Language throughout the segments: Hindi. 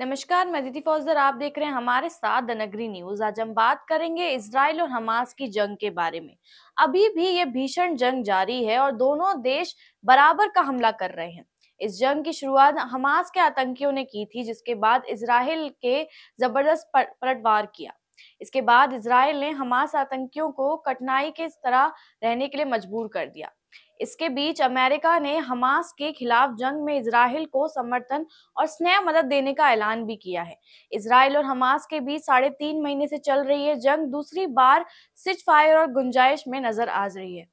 नमस्कार मैं दीदी फौजदार आप देख रहे हैं हमारे साथ दनगरी न्यूज आज हम बात करेंगे इसराइल और हमास की जंग के बारे में अभी भी ये भीषण जंग जारी है और दोनों देश बराबर का हमला कर रहे हैं इस जंग की शुरुआत हमास के आतंकियों ने की थी जिसके बाद इसराइल के जबरदस्त पलटवार किया इसके बाद इसराइल ने हमास आतंकियों को कठिनाई के तरह रहने के लिए मजबूर कर दिया इसके बीच अमेरिका ने हमास के खिलाफ जंग में इसराइल को समर्थन और स्नेह मदद देने का ऐलान भी किया है इसराइल और हमास के बीच साढ़े तीन महीने से चल रही है जंग दूसरी बार सिच फायर और गुंजाइश में नजर आ रही है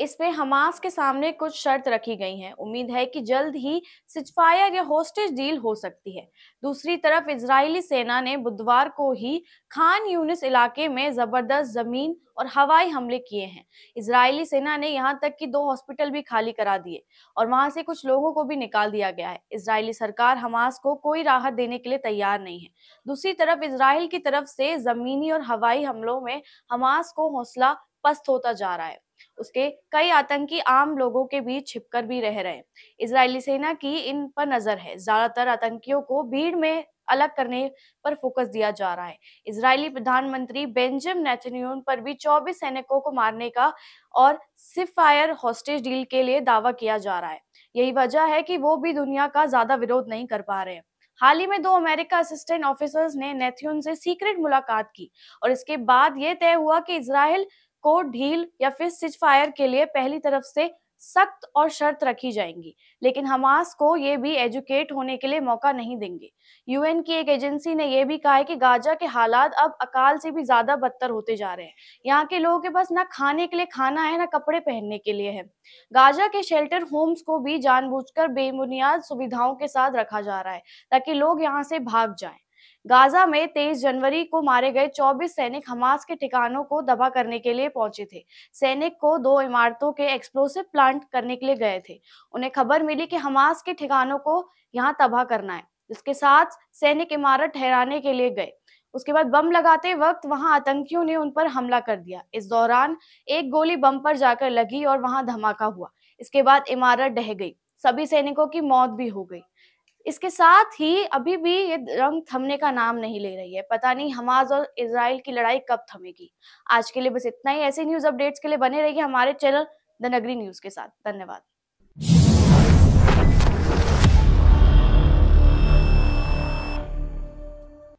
इस हमास के सामने कुछ शर्त रखी गई हैं उम्मीद है कि जल्द ही सिजफायर या होस्टेज डील हो सकती है दूसरी तरफ इजरायली सेना ने बुधवार को ही खान यूनिस इलाके में जबरदस्त जमीन और हवाई हमले किए हैं इजरायली सेना ने यहाँ तक कि दो हॉस्पिटल भी खाली करा दिए और वहां से कुछ लोगों को भी निकाल दिया गया है इसराइली सरकार हमास को कोई राहत देने के लिए तैयार नहीं है दूसरी तरफ इसराइल की तरफ से जमीनी और हवाई हमलों में हमास को हौसला पस्त होता जा रहा है उसके कई आतंकी आम लोगों के बीच छिपकर भी रह रहे हैं इसराइली सेना की इन पर नजर है ज्यादातर आतंकियों को भीड़ में अलग करने पर फोकस दिया जा रहा है इजरायली प्रधानमंत्री बेंजम नेथन्यून पर भी 24 सैनिकों को मारने का और सिफायर हॉस्टेज डील के लिए दावा किया जा रहा है यही वजह है कि वो भी दुनिया का ज्यादा विरोध नहीं कर पा रहे हैं हाल ही में दो अमेरिका असिस्टेंट ऑफिसर्स ने नेथ्यून से सीक्रेट मुलाकात की और इसके बाद ये तय हुआ कि इसराइल को ढील या फिर सिज फायर के लिए पहली तरफ से सख्त और शर्त रखी जाएंगी लेकिन हमास को ये भी एजुकेट होने के लिए मौका नहीं देंगे यूएन की एक एजेंसी ने यह भी कहा है कि गाजा के हालात अब अकाल से भी ज्यादा बदतर होते जा रहे हैं यहाँ के लोगों के पास ना खाने के लिए खाना है ना कपड़े पहनने के लिए है गाजा के शेल्टर होम्स को भी जानबूझकर बेबुनियाद सुविधाओं के साथ रखा जा रहा है ताकि लोग यहाँ से भाग जाए गाजा में 23 जनवरी को मारे गए 24 सैनिक हमास के ठिकानों को दबा करने के लिए पहुंचे थे सैनिक को दो इमारतों के एक्सप्लोसिव प्लांट करने के लिए गए थे उन्हें खबर मिली कि हमास के ठिकानों को यहाँ तबाह करना है इसके साथ सैनिक इमारत ठहराने के लिए गए उसके बाद बम लगाते वक्त वहां आतंकियों ने उन पर हमला कर दिया इस दौरान एक गोली बम पर जाकर लगी और वहां धमाका हुआ इसके बाद इमारत ढह गई सभी सैनिकों की मौत भी हो गई इसके साथ ही अभी भी ये जंग थमने का नाम नहीं ले रही है पता नहीं हमास और इसराइल की लड़ाई कब थमेगी आज के लिए बस इतना ही ऐसे न्यूज अपडेट्स के लिए बने रहिए हमारे चैनल द नगरी न्यूज के साथ धन्यवाद